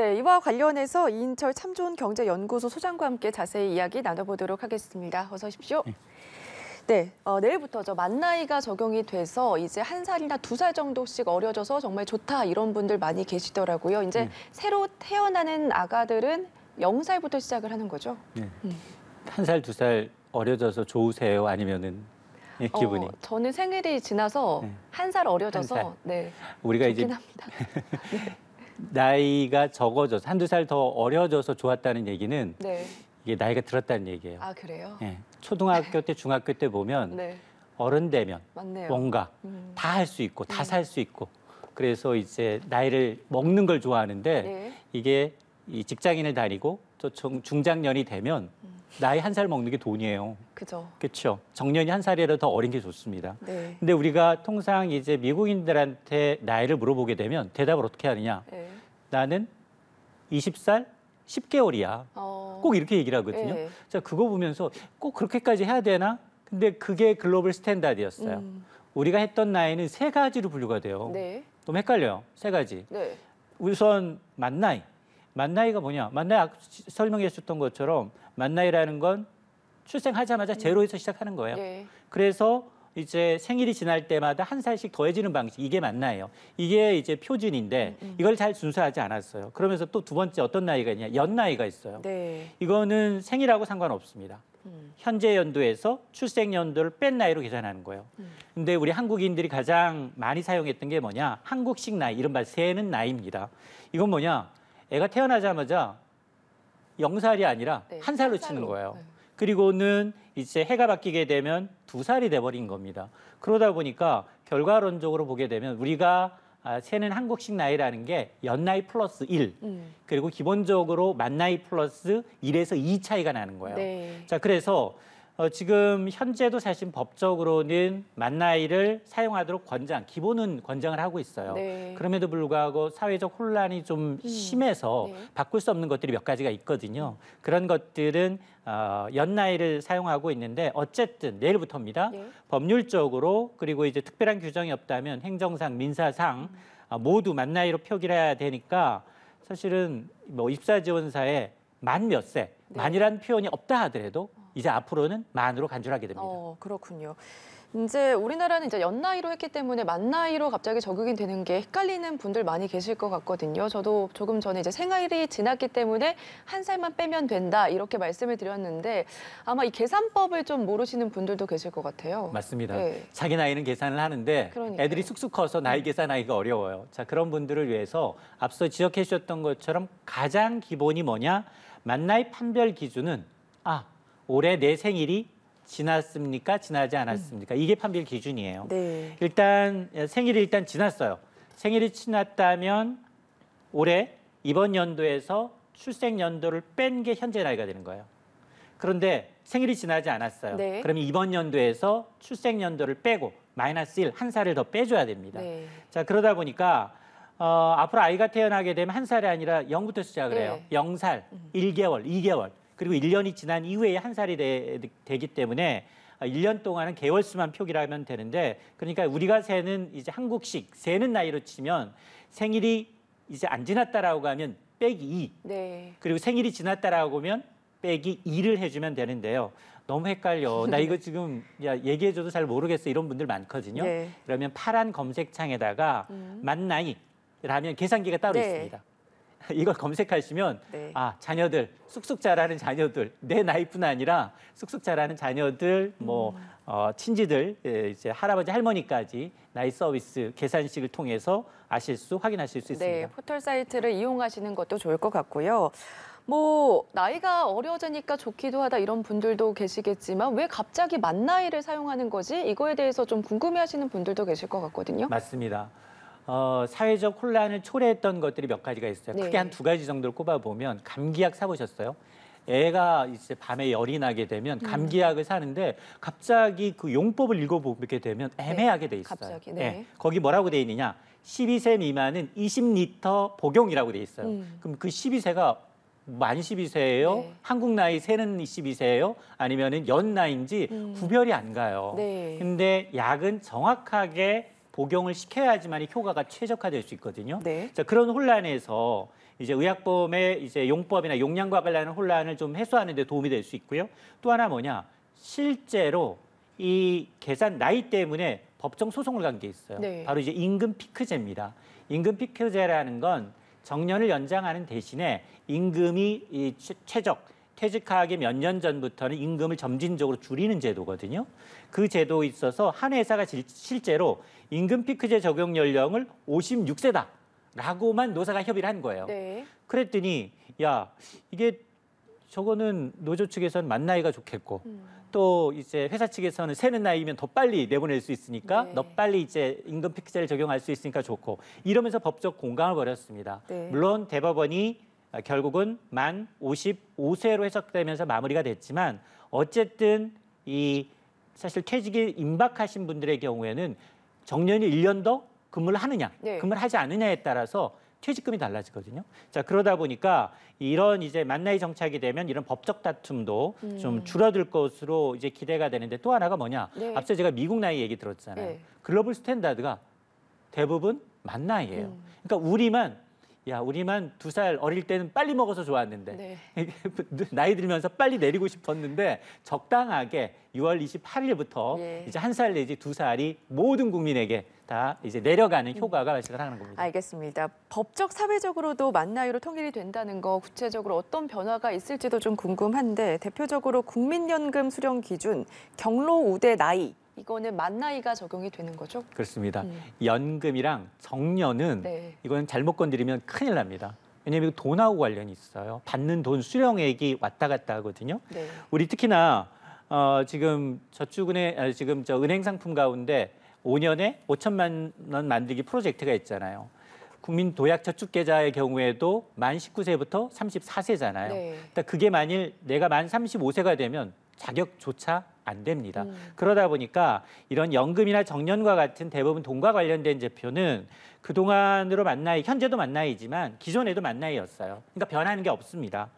네, 이와 관련해서 이인철 참좋은 경제연구소 소장과 함께 자세히 이야기 나눠보도록 하겠습니다. 어서 오십시오. 네. 네 어, 내일부터죠. 만나이가 적용이 돼서 이제 한 살이나 두 살 정도씩 어려져서 정말 좋다 이런 분들 많이 계시더라고요. 이제 네. 새로 태어나는 아가들은 영살부터 시작을 하는 거죠. 네. 음. 한살 두 살 어려져서 좋으세요? 아니면은 예, 어, 기분이? 어, 저는 생일이 지나서 네. 한살 어려져서 한 살. 네. 우리가 이제 합니다. 네. 나이가 적어져서 한두 살 더 어려져서 좋았다는 얘기는 네. 이게 나이가 들었다는 얘기예요. 아 그래요? 예. 초등학교 네. 때, 중학교 때 보면 네. 어른 되면 맞네요. 뭔가 음. 다할 수 있고 다 살수 음. 있고 그래서 이제 나이를 먹는 걸 좋아하는데 네. 이게 이 직장인을 다니고 또 중장년이 되면 음. 나이 한 살 먹는 게 돈이에요. 그죠. 그렇죠. 정년이 한 살이라도 더 어린 게 좋습니다. 네. 근데 우리가 통상 이제 미국인들한테 나이를 물어보게 되면 대답을 어떻게 하느냐? 네. 나는 20살 10개월이야. 어... 꼭 이렇게 얘기를 하거든요. 예. 자, 그거 보면서 꼭 그렇게까지 해야 되나? 근데 그게 글로벌 스탠다드였어요. 음... 우리가 했던 나이는 세 가지로 분류가 돼요. 네. 좀 헷갈려요. 세 가지. 네. 우선 만나이. 만나이가 뭐냐? 만나이 설명해 주던 것처럼 만나이라는 건 출생하자마자 음. 제로에서 시작하는 거예요. 네. 그래서 이제 생일이 지날 때마다 한 살씩 더해지는 방식 이게 맞나요? 이게 이제 표준인데 음, 음. 이걸 잘 준수하지 않았어요. 그러면서 또 두 번째 어떤 나이가 있냐? 연 나이가 있어요. 네. 이거는 생일하고 상관없습니다. 음. 현재 연도에서 출생 연도를 뺀 나이로 계산하는 거예요. 음. 근데 우리 한국인들이 가장 많이 사용했던 게 뭐냐? 한국식 나이, 이른바 세는 나이입니다. 이건 뭐냐? 애가 태어나자마자 영살이 아니라 네, 한 살로 치는 거예요. 네. 그리고는 이제 해가 바뀌게 되면 두 살이 돼버린 겁니다. 그러다 보니까 결과론적으로 보게 되면 우리가 아, 새는 한국식 나이라는 게 연나이 플러스 1, 음. 그리고 기본적으로 만나이 플러스 1에서 2 차이가 나는 거예요. 네. 자, 그래서 어, 지금 현재도 사실 법적으로는 만나이를 사용하도록 권장, 기본은 권장을 하고 있어요. 네. 그럼에도 불구하고 사회적 혼란이 좀 음. 심해서 네. 바꿀 수 없는 것들이 몇 가지가 있거든요. 그런 것들은 어, 연나이를 사용하고 있는데 어쨌든 내일부터입니다. 네. 법률적으로 그리고 이제 특별한 규정이 없다면 행정상, 민사상 음. 어, 모두 만나이로 표기를 해야 되니까 사실은 뭐 입사 지원사에 만 몇 세, 네. 만이라는 표현이 없다 하더라도 이제 앞으로는 만으로 간주하게 됩니다. 어, 그렇군요. 이제 우리나라는 이제 연나이로 했기 때문에 만나이로 갑자기 적응이 되는 게 헷갈리는 분들 많이 계실 것 같거든요. 저도 조금 전에 이제 생활이 지났기 때문에 한 살만 빼면 된다 이렇게 말씀을 드렸는데 아마 이 계산법을 좀 모르시는 분들도 계실 것 같아요. 맞습니다. 네. 자기 나이는 계산을 하는데 그러니까요. 애들이 쑥쑥 커서 나이 음. 계산하기가 어려워요. 자 그런 분들을 위해서 앞서 지적해 주셨던 것처럼 가장 기본이 뭐냐? 만나이 판별 기준은 아 올해 내 생일이 지났습니까? 지나지 않았습니까? 이게 판별 기준이에요. 네. 일단 예, 생일이 일단 지났어요. 생일이 지났다면 올해 이번 연도에서 출생 연도를 뺀 게 현재 나이가 되는 거예요. 그런데 생일이 지나지 않았어요. 네. 그럼 이번 연도에서 출생 연도를 빼고 마이너스 1, 한 살을 더 빼줘야 됩니다. 네. 자 그러다 보니까 어, 앞으로 아이가 태어나게 되면 한 살이 아니라 0부터 시작을 해요. 0살1개월2개월 그리고 1년이 지난 이후에 한 살이 되, 되기 때문에 1년 아, 동안은 개월 수만 표기라면 되는데 그러니까 우리가 세는 이제 한국식 세는 나이로 치면 생일이 이제 안 지났다라고 하면 빼기 2 네. 그리고 생일이 지났다라고 하면 빼기 2를 해주면 되는데요. 너무 헷갈려. 나 이거 지금 얘기해줘도 잘 모르겠어. 이런 분들 많거든요. 네. 그러면 파란 검색창에다가 음. 만 나이라면 계산기가 따로 네. 있습니다. 이걸 검색하시면 네. 아 자녀들 쑥쑥 자라는 자녀들 내 나이뿐 아니라 쑥쑥 자라는 자녀들 뭐 음. 어, 친지들 예, 이제 할아버지 할머니까지 나이 서비스 계산식을 통해서 아실 수 확인하실 수 네, 있습니다. 네, 포털 사이트를 이용하시는 것도 좋을 것 같고요. 뭐 나이가 어려지니까 좋기도 하다 이런 분들도 계시겠지만 왜 갑자기 만 나이를 사용하는 거지? 이거에 대해서 좀 궁금해하시는 분들도 계실 것 같거든요. 맞습니다. 어, 사회적 혼란을 초래했던 것들이 몇 가지가 있어요. 네. 크게 한 두 가지 정도를 꼽아보면 감기약 사보셨어요? 애가 이제 밤에 열이 나게 되면 음. 감기약을 사는데 갑자기 그 용법을 읽어보게 되면 네, 애매하게 돼 있어요. 갑자기, 예, 네. 예, 거기 뭐라고 돼 있느냐? 12세 미만은 20리터 복용이라고 돼 있어요. 음. 그럼 그 12세가 만 12세예요? 네. 한국 나이 세는 2 2세예요 아니면은 연 나이인지 음. 구별이 안 가요. 네. 근데 약은 정확하게 복용을 시켜야지만 효과가 최적화될 수 있거든요. 네. 자, 그런 혼란에서 이제 의약품의 이제 용법이나 용량과 관련한 혼란을 좀 해소하는 데 도움이 될 수 있고요. 또 하나 뭐냐? 실제로 이 계산 나이 때문에 법정 소송을 간 게 있어요. 네. 바로 이제 임금 피크제입니다. 임금 피크제라는 건 정년을 연장하는 대신에 임금이 이 최적 퇴직하기 몇 년 전부터는 임금을 점진적으로 줄이는 제도거든요. 그 제도에 있어서 한 회사가 질, 실제로 임금 피크제 적용 연령을 56세다. 라고만 노사가 협의를 한 거예요. 네. 그랬더니 야 이게 저거는 노조 측에선만 나이가 좋겠고 음. 또 이제 회사 측에서는 세는 나이면 더 빨리 내보낼 수 있으니까 네. 너 빨리 이제 임금 피크제를 적용할 수 있으니까 좋고 이러면서 법적 공감을 벌였습니다. 네. 물론 대법원이 아, 결국은 만 55세로 해석되면서 마무리가 됐지만 어쨌든 이 사실 퇴직이 임박하신 분들의 경우에는 정년이 1년 더 근무를 하느냐, 네. 근무를 하지 않느냐에 따라서 퇴직금이 달라지거든요. 자 그러다 보니까 이런 이제 만나이 정착이 되면 이런 법적 다툼도 음. 좀 줄어들 것으로 이제 기대가 되는데 또 하나가 뭐냐? 네. 앞서 제가 미국 나이 얘기 들었잖아요. 네. 글로벌 스탠다드가 대부분 만 나이예요. 음. 그러니까 우리만 야 우리만 두 살 어릴 때는 빨리 먹어서 좋았는데 네. 나이 들면서 빨리 내리고 싶었는데 적당하게 6월 28일부터 예. 이제 한 살 내지 두 살이 모든 국민에게 다 이제 내려가는 음. 효과가 발생을 하는 겁니다. 알겠습니다. 법적 사회적으로도 만 나이로 통일이 된다는 거 구체적으로 어떤 변화가 있을지도 좀 궁금한데 대표적으로 국민연금 수령 기준, 경로 우대 나이 이거는 만 나이가 적용이 되는 거죠? 그렇습니다. 음. 연금이랑 정년은 네. 이건 잘못 건드리면 큰일 납니다. 왜냐하면 돈하고 관련이 있어요. 받는 돈 수령액이 왔다 갔다 하거든요. 네. 우리 특히나 어, 지금 저축은행 아, 지금 저 은행 상품 가운데 5년에 5천만 원 만들기 프로젝트가 있잖아요. 국민 도약 저축 계좌의 경우에도 만 19세부터 34세잖아요. 네. 그러니까 그게 만일 내가 만 35세가 되면 자격조차 안 됩니다. 음. 그러다 보니까 이런 연금이나 정년과 같은 대부분 돈과 관련된 제표는 그동안으로 만나이, 현재도 만나이지만 기존에도 만나이였어요. 그러니까 변하는 게 없습니다.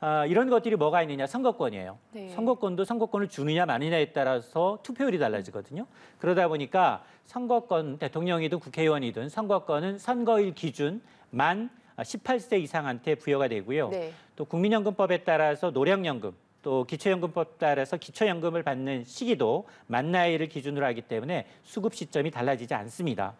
아, 이런 것들이 뭐가 있느냐 선거권이에요. 네. 선거권도 선거권을 주느냐 마느냐에 따라서 투표율이 달라지거든요. 그러다 보니까 선거권 대통령이든 국회의원이든 선거권은 선거일 기준 만 18세 이상한테 부여가 되고요. 네. 또 국민연금법에 따라서 노령연금 또 기초연금법 따라서 기초연금을 받는 시기도 만 나이를 기준으로 하기 때문에 수급 시점이 달라지지 않습니다.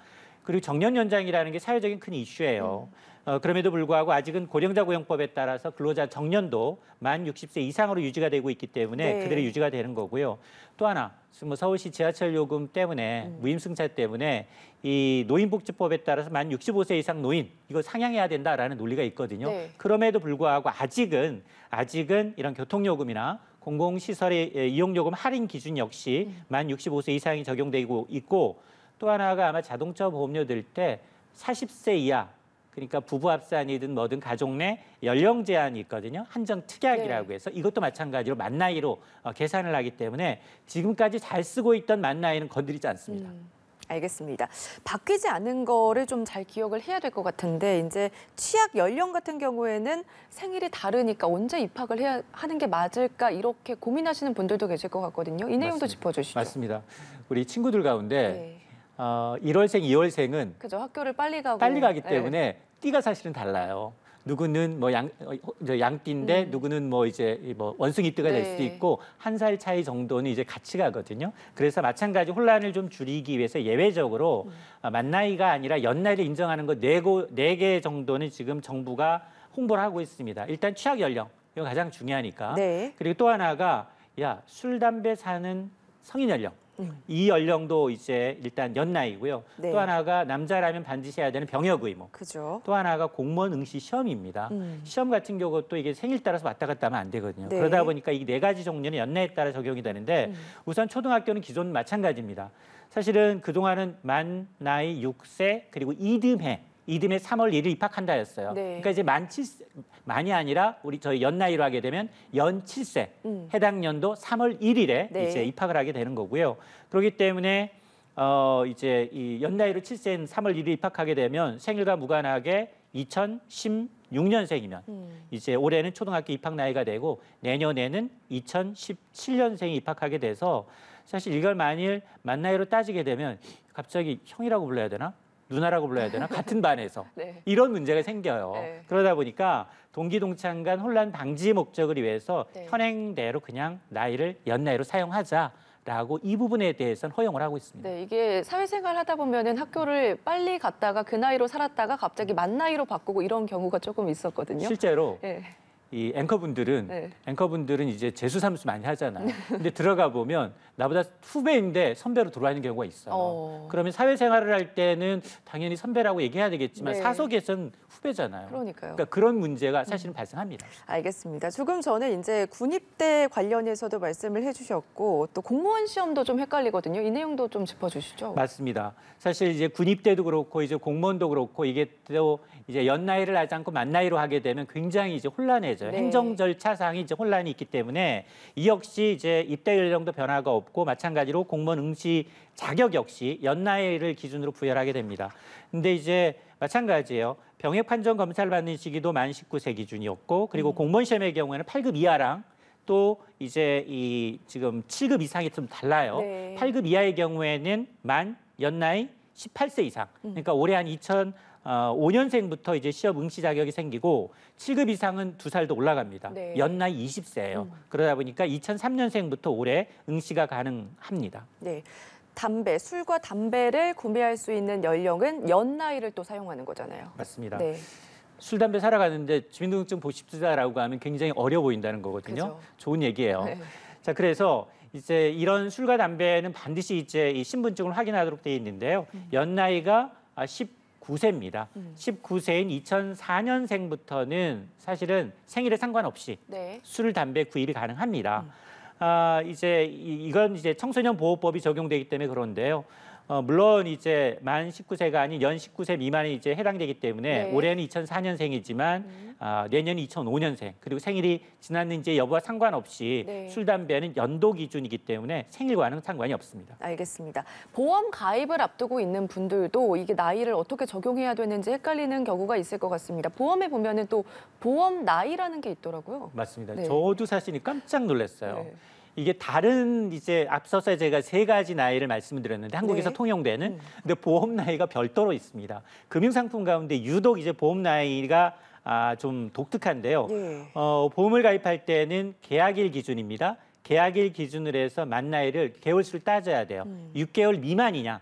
그리고 정년 연장이라는 게 사회적인 큰 이슈예요. 어, 그럼에도 불구하고 아직은 고령자 고용법에 따라서 근로자 정년도 만 60세 이상으로 유지가 되고 있기 때문에 네. 그대로 유지가 되는 거고요. 또 하나, 뭐 서울시 지하철 요금 때문에 음. 무임승차 때문에 이 노인복지법에 따라서 만 65세 이상 노인 이거 상향해야 된다라는 논리가 있거든요. 네. 그럼에도 불구하고 아직은 아직은 이런 교통요금이나 공공시설의 이용요금 할인 기준 역시 음. 만 65세 이상이 적용되고 있고 또 하나가 아마 자동차 보험료 들때 40세 이하 그러니까 부부 합산이든 뭐든 가족 내 연령 제한이 있거든요. 한정 특약이라고 네. 해서 이것도 마찬가지로 만 나이로 어, 계산을 하기 때문에 지금까지 잘 쓰고 있던 만 나이는 건드리지 않습니다. 음. 알겠습니다. 바뀌지 않은 거를 좀 잘 기억을 해야 될 것 같은데 이제 취약 연령 같은 경우에는 생일이 다르니까 언제 입학을 해야 하는 게 맞을까 이렇게 고민하시는 분들도 계실 것 같거든요. 이 내용도 맞습니다. 짚어주시죠. 맞습니다. 우리 친구들 가운데 네. 어, 1월생, 2월생은 그죠 학교를 빨리 가고 빨리 가기 예. 때문에 띠가 사실은 달라요. 누구는 뭐 양, 어, 양띠인데 음. 누구는 뭐 이제 뭐 원숭이띠가 될 네. 수도 있고 한 살 차이 정도는 이제 같이 가거든요. 그래서 마찬가지 혼란을 좀 줄이기 위해서 예외적으로 음. 아, 만나이가 아니라 연나이를 인정하는 것네개 네 정도는 지금 정부가 홍보를 하고 있습니다. 일단 취약 연령 이거 가장 중요하니까. 네. 그리고 또 하나가 야술 담배 사는 성인 연령 음. 이 연령도 이제 일단 연나이고요. 네. 또 하나가 남자라면 반드시 해야 되는 병역 의무. 그죠. 또 하나가 공무원 응시 시험입니다. 음. 시험 같은 경우도 이게 생일 따라서 왔다 갔다 하면 안 되거든요. 네. 그러다 보니까 이 네 가지 종류는 연나에 따라 적용이 되는데 음. 우선 초등학교는 기존 마찬가지입니다. 사실은 그동안은 만 나이 6세 그리고 이듬해 이듬해 3월 1일 입학한다였어요. 네. 그러니까 이제 만 7세, 만이 아니라 우리 저희 연 나이로 하게 되면 연 7세 음. 해당 연도 3월 1일에 네. 이제 입학을 하게 되는 거고요. 그렇기 때문에 어 이제 이 연 나이로 7세인 3월 1일 입학하게 되면 생일과 무관하게 2016년생이면 음. 이제 올해는 초등학교 입학 나이가 되고 내년에는 2017년생이 입학하게 돼서 사실 이걸 만일 만 나이로 따지게 되면 갑자기 형이라고 불러야 되나? 누나라고 불러야 되나? 같은 반에서 네. 이런 문제가 생겨요. 네. 그러다 보니까 동기 동창 간 혼란 방지 목적을 위해서 네. 현행대로 그냥 나이를 연나이로 사용하자. 라고 이 부분에 대해서는 허용을 하고 있습니다. 네, 이게 사회생활 하다 보면은 학교를 빨리 갔다가 그 나이로 살았다가 갑자기 만 나이로 바꾸고 이런 경우가 조금 있었거든요. 실제로 네. 이 앵커분들은 네. 앵커분들은 이제 재수 삼수 많이 하잖아요. 네. 근데 들어가 보면 나보다 후배인데 선배로 들어가는 경우가 있어요. 어. 그러면 사회생활을 할 때는 당연히 선배라고 얘기해야 되겠지만 네. 사석에서 후배잖아요. 그러니까요. 그러니까 그런 문제가 음. 사실은 음. 발생합니다. 알겠습니다. 조금 전에 이제 군입대 관련해서도 말씀을 해주셨고 또 공무원 시험도 좀 헷갈리거든요. 이 내용도 좀 짚어주시죠. 맞습니다. 사실 이제 군입대도 그렇고 이제 공무원도 그렇고 이게 또 이제 연 나이를 하지 않고 만 나이로 하게 되면 굉장히 이제 혼란해. 되죠. 네. 행정 절차상이 이제 혼란이 있기 때문에 이 역시 이제 입대 연령도 변화가 없고 마찬가지로 공무원 응시 자격 역시 연나이를 기준으로 부여하게 됩니다. 근데 이제 마찬가지예요. 병역 판정 검사를 받는 시기도 만 19세 기준이었고 그리고 음. 공무원 시험의 경우에는 8급 이하랑 또 이제 이 지금 7급 이상이 좀 달라요. 네. 8급 이하의 경우에는 만 연나이 18세 이상. 음. 그러니까 올해 한 2005년생부터 어, 이제 시험 응시 자격이 생기고 7급 이상은 두살도 올라갑니다. 네. 연나이 20세예요. 음. 그러다 보니까 2003년생부터 올해 응시가 가능합니다. 네. 담배, 술과 담배를 구매할 수 있는 연령은 연나이를 또 사용하는 거잖아요. 맞습니다. 네. 술, 담배 사러 가는데 주민등록증 보십시다라고 하면 굉장히 어려 보인다는 거거든요. 그죠. 좋은 얘기예요. 네. 자, 그래서 이제 이런 술과 담배는 반드시 이제 이 신분증을 확인하도록 되어 있는데요. 연나이가 19세입니다. 아, 19세인 음. 2004년생부터는 사실은 생일에 상관없이 네. 술, 담배 구입이 가능합니다. 음. 아, 이제 이건 이제 청소년 보호법이 적용되기 때문에 그런데요. 어, 물론 이제 만 19세가 아닌 연 19세 미만이 이제 해당되기 때문에 네. 올해는 2004년생이지만 음. 어, 내년이 2005년생 그리고 생일이 지났는지 여부와 상관없이 네. 술 담배는 연도 기준이기 때문에 생일과는 상관이 없습니다. 알겠습니다. 보험 가입을 앞두고 있는 분들도 이게 나이를 어떻게 적용해야 되는지 헷갈리는 경우가 있을 것 같습니다. 보험에 보면은 또 보험 나이라는 게 있더라고요. 맞습니다. 네. 저도 사실 깜짝 놀랐어요. 네. 이게 다른 이제 앞서서 제가 세 가지 나이를 말씀드렸는데 네. 한국에서 네. 통용되는 음. 근데 보험 나이가 별도로 있습니다. 금융상품 가운데 유독 이제 보험 나이가 아, 좀 독특한데요. 네. 어, 보험을 가입할 때는 계약일 기준입니다. 계약일 기준으로 해서 만 나이를 개월수를 따져야 돼요. 음. 6개월 미만이냐?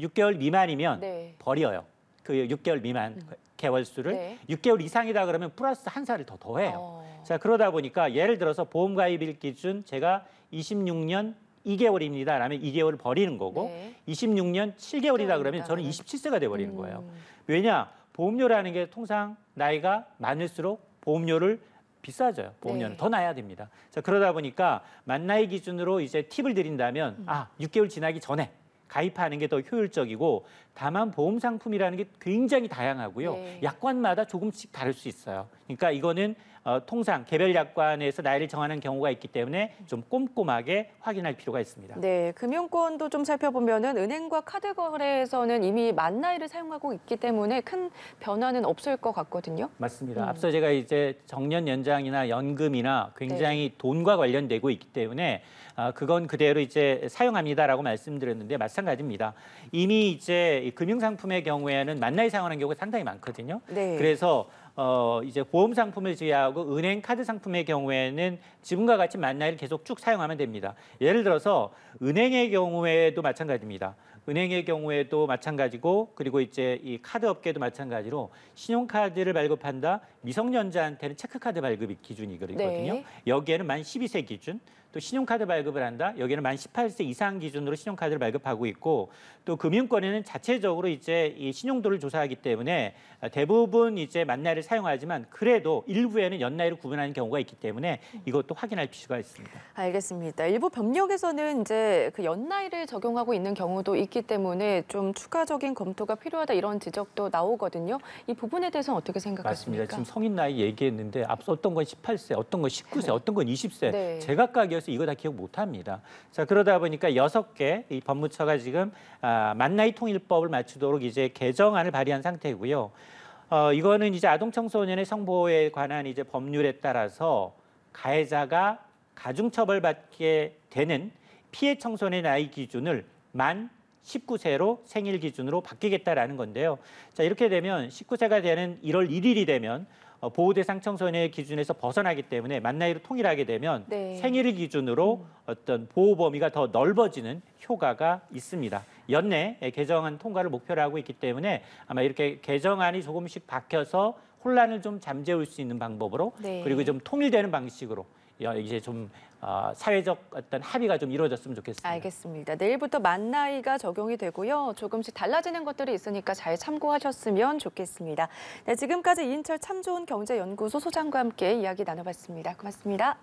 6개월 미만이면 네. 버려요. 그 6개월 미만 음. 개월 수를 네. 6개월 이상이다 그러면 플러스 한 살을 더 더해요. 어. 자 그러다 보니까 예를 들어서 보험 가입일 기준 제가 26년 2개월입니다. 라면 2개월을 버리는 거고 네. 26년 7개월이다 그러면 저는 27세가 돼 버리는 거예요. 음. 왜냐? 보험료라는 게 통상 나이가 많을수록 보험료를 비싸져요. 보험료는 네. 더 나야 됩니다. 자, 그러다 보니까 만 나이 기준으로 이제 팁을 드린다면 음. 아, 6개월 지나기 전에 가입하는 게 더 효율적이고 다만 보험 상품이라는 게 굉장히 다양하고요. 네. 약관마다 조금씩 다를 수 있어요. 그러니까 이거는 어, 통상 개별 약관에서 나이를 정하는 경우가 있기 때문에 좀 꼼꼼하게 확인할 필요가 있습니다. 네, 금융권도 좀 살펴보면은 행과 카드 거래에서는 이미 만 나이를 사용하고 있기 때문에 큰 변화는 없을 것 같거든요. 맞습니다. 음. 앞서 제가 이제 정년 연장이나 연금이나 굉장히 네. 돈과 관련되고 있기 때문에 아, 그건 그대로 이제 사용합니다라고 말씀드렸는데 마찬가지입니다. 이미 이제 금융 상품의 경우에는 만 나이 사용하는 경우가 상당히 많거든요. 네. 그래서 어, 이제 보험 상품을 제외하고 은행 카드 상품의 경우에는 지금과 같이 만나일 계속 쭉 사용하면 됩니다. 예를 들어서 은행의 경우에도 마찬가지입니다. 은행의 경우에도 마찬가지고 그리고 이제 이 카드 업계도 마찬가지로 신용카드를 발급한다 미성년자한테는 체크카드 발급 이 기준이거든요. 네. 여기에는 만 12세 기준 또 신용카드 발급을 한다. 여기는 만 18세 이상 기준으로 신용카드를 발급하고 있고 또 금융권에는 자체적으로 이제 이 신용도를 조사하기 때문에 대부분 이제 만나이를 사용하지만 그래도 일부에는 연나이를 구분하는 경우가 있기 때문에 이것도 확인할 필요가 있습니다. 알겠습니다. 일부 법령에서는 이제 그 연나이를 적용하고 있는 경우도 있기 때문에 좀 추가적인 검토가 필요하다 이런 지적도 나오거든요. 이 부분에 대해서는 어떻게 생각하십니까? 맞습니다. 지금 성인 나이 얘기했는데 앞서 어떤 건 18세, 어떤 건 19세, 어떤 건 20세 네. 제각각의 그래서 이거 다 기억 못합니다. 자 그러다 보니까 여섯 개 이 법무처가 지금 아, 만나이 통일법을 맞추도록 이제 개정안을 발의한 상태고요. 어, 이거는 이제 아동 청소년의 성보호에 관한 이제 법률에 따라서 가해자가 가중처벌받게 되는 피해 청소년 나이 기준을 만 19세로 생일 기준으로 바뀌겠다라는 건데요. 자, 이렇게 되면 19세가 되는 1월 1일이 되면 어, 보호 대상 청소년의 기준에서 벗어나기 때문에 만 나이로 통일하게 되면 네. 생일을 기준으로 음. 어떤 보호 범위가 더 넓어지는 효과가 있습니다. 연내 개정안 통과를 목표로 하고 있기 때문에 아마 이렇게 개정안이 조금씩 박혀서 혼란을 좀 잠재울 수 있는 방법으로 네. 그리고 좀 통일되는 방식으로 이제 좀 아, 사회적 어떤 합의가 좀 이루어졌으면 좋겠습니다. 알겠습니다. 내일부터 만나이가 적용이 되고요. 조금씩 달라지는 것들이 있으니까 잘 참고하셨으면 좋겠습니다. 네, 지금까지 인철 참 좋은 경제연구소 소장과 함께 이야기 나눠봤습니다. 고맙습니다.